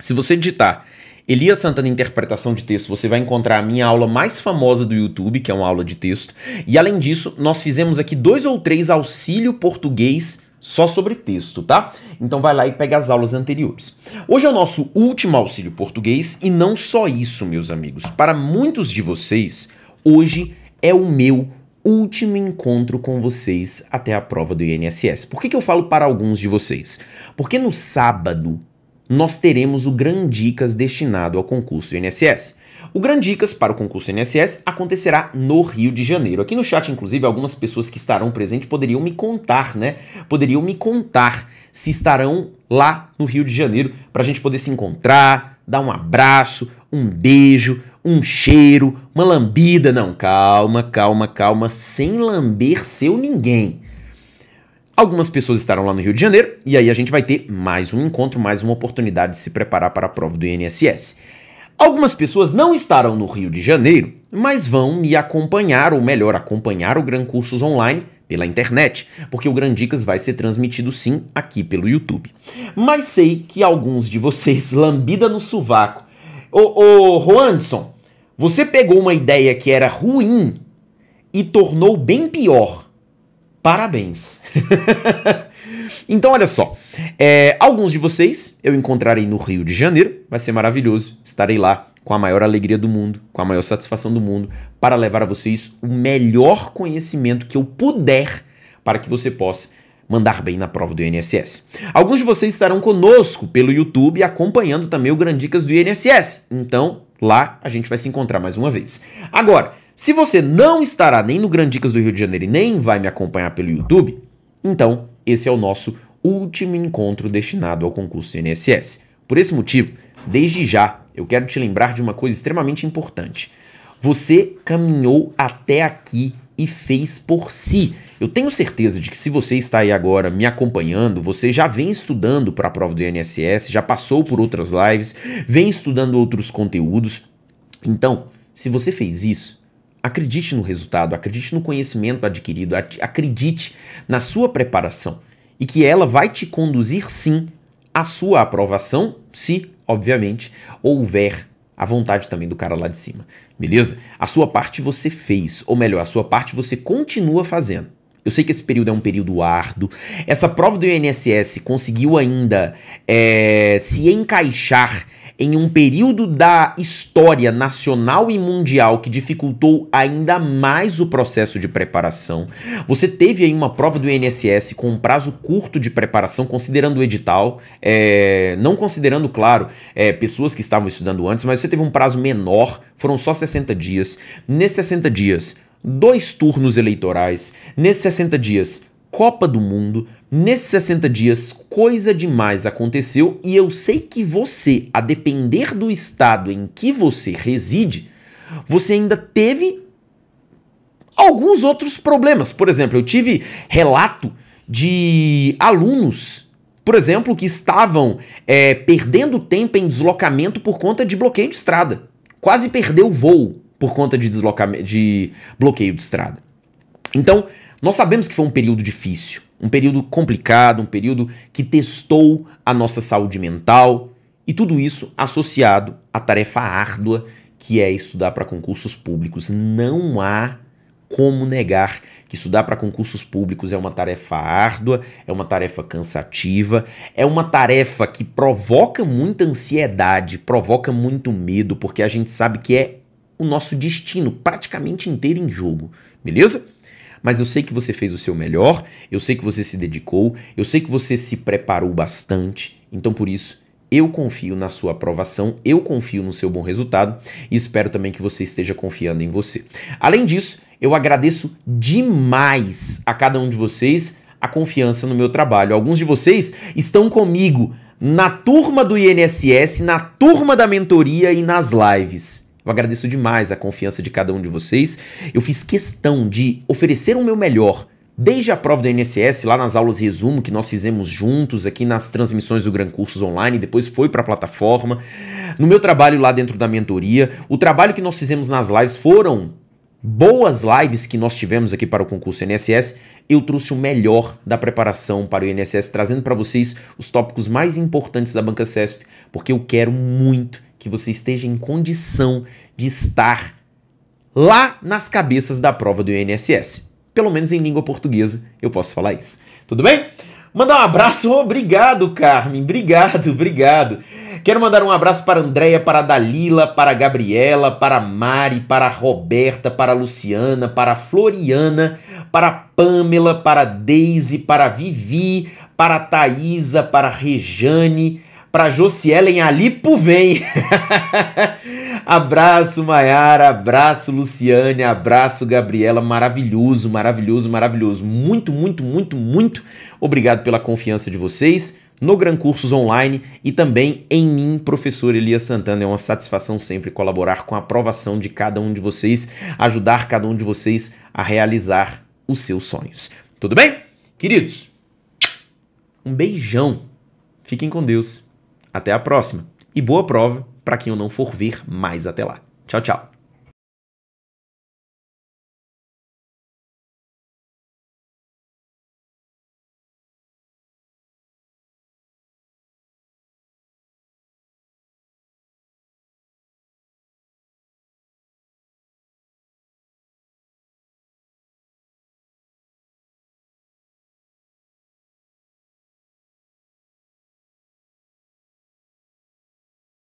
se você digitar Elias Santana Interpretação de Texto, você vai encontrar a minha aula mais famosa do YouTube, que é uma aula de texto. E além disso, nós fizemos aqui dois ou três auxílio português só sobre texto, tá? Então vai lá e pega as aulas anteriores. Hoje é o nosso último auxílio português e não só isso, meus amigos. Para muitos de vocês, hoje é o meu último encontro com vocês até a prova do INSS. Por que, que eu falo para alguns de vocês? Porque no sábado nós teremos o Dicas destinado ao concurso do INSS. O dicas para o concurso INSS acontecerá no Rio de Janeiro. Aqui no chat, inclusive, algumas pessoas que estarão presentes poderiam me contar, né? Poderiam me contar se estarão lá no Rio de Janeiro para a gente poder se encontrar, dar um abraço, um beijo, um cheiro, uma lambida. Não, calma, calma, calma, sem lamber seu ninguém. Algumas pessoas estarão lá no Rio de Janeiro e aí a gente vai ter mais um encontro, mais uma oportunidade de se preparar para a prova do INSS. Algumas pessoas não estarão no Rio de Janeiro, mas vão me acompanhar, ou melhor, acompanhar o Gran Cursos Online pela internet, porque o Gran Dicas vai ser transmitido sim aqui pelo YouTube. Mas sei que alguns de vocês, [laughs] lambida no sovaco, ô, ô Juanson, você pegou uma ideia que era ruim e tornou bem pior. Parabéns. [laughs] então, olha só. É, alguns de vocês eu encontrarei no Rio de Janeiro, vai ser maravilhoso, estarei lá com a maior alegria do mundo, com a maior satisfação do mundo, para levar a vocês o melhor conhecimento que eu puder para que você possa mandar bem na prova do INSS. Alguns de vocês estarão conosco pelo YouTube acompanhando também o Grandicas do INSS. Então, lá a gente vai se encontrar mais uma vez. Agora, se você não estará nem no Grandicas do Rio de Janeiro e nem vai me acompanhar pelo YouTube, então esse é o nosso último encontro destinado ao concurso do INSS. Por esse motivo, desde já, eu quero te lembrar de uma coisa extremamente importante. Você caminhou até aqui e fez por si. Eu tenho certeza de que se você está aí agora me acompanhando, você já vem estudando para a prova do INSS, já passou por outras lives, vem estudando outros conteúdos. Então, se você fez isso, acredite no resultado, acredite no conhecimento adquirido, acredite na sua preparação e que ela vai te conduzir sim à sua aprovação, se, obviamente, houver a vontade também do cara lá de cima. Beleza? A sua parte você fez, ou melhor, a sua parte você continua fazendo. Eu sei que esse período é um período árduo. Essa prova do INSS conseguiu ainda é, se encaixar em um período da história nacional e mundial que dificultou ainda mais o processo de preparação. Você teve aí uma prova do INSS com um prazo curto de preparação, considerando o edital, é, não considerando, claro, é, pessoas que estavam estudando antes, mas você teve um prazo menor, foram só 60 dias. Nesses 60 dias, dois turnos eleitorais, nesses 60 dias, Copa do Mundo, nesses 60 dias, coisa demais aconteceu e eu sei que você, a depender do estado em que você reside, você ainda teve alguns outros problemas. Por exemplo, eu tive relato de alunos, por exemplo, que estavam é, perdendo tempo em deslocamento por conta de bloqueio de estrada. Quase perdeu o voo por conta de deslocamento, de bloqueio de estrada. Então, nós sabemos que foi um período difícil, um período complicado, um período que testou a nossa saúde mental e tudo isso associado à tarefa árdua que é estudar para concursos públicos. Não há como negar que estudar para concursos públicos é uma tarefa árdua, é uma tarefa cansativa, é uma tarefa que provoca muita ansiedade, provoca muito medo, porque a gente sabe que é o nosso destino praticamente inteiro em jogo, beleza? Mas eu sei que você fez o seu melhor, eu sei que você se dedicou, eu sei que você se preparou bastante, então por isso eu confio na sua aprovação, eu confio no seu bom resultado e espero também que você esteja confiando em você. Além disso, eu agradeço demais a cada um de vocês a confiança no meu trabalho. Alguns de vocês estão comigo na turma do INSS, na turma da mentoria e nas lives. Eu agradeço demais a confiança de cada um de vocês. Eu fiz questão de oferecer o meu melhor Desde a prova do INSS, lá nas aulas resumo que nós fizemos juntos aqui nas transmissões do Gran Cursos Online, depois foi para a plataforma, no meu trabalho lá dentro da mentoria, o trabalho que nós fizemos nas lives foram boas lives que nós tivemos aqui para o concurso INSS, eu trouxe o melhor da preparação para o INSS, trazendo para vocês os tópicos mais importantes da Banca CESP, porque eu quero muito que você esteja em condição de estar lá nas cabeças da prova do INSS. Pelo menos em língua portuguesa eu posso falar isso. Tudo bem? Mandar um abraço, [laughs] obrigado, Carmen. Obrigado, obrigado. Quero mandar um abraço para Andréia, para Dalila, para Gabriela, para Mari, para Roberta, para Luciana, para Floriana, para Pamela, para Deise, para Vivi, para Thaisa, para Rejane, para Jocielen Alipo vem. [laughs] abraço, Maiara, abraço, Luciane, abraço, Gabriela. Maravilhoso, maravilhoso, maravilhoso. Muito, muito, muito, muito obrigado pela confiança de vocês no Gran Cursos Online e também em mim, professor Elias Santana. É uma satisfação sempre colaborar com a aprovação de cada um de vocês, ajudar cada um de vocês a realizar os seus sonhos. Tudo bem? Queridos, um beijão. Fiquem com Deus. Até a próxima e boa prova para quem eu não for ver mais até lá. Tchau, tchau.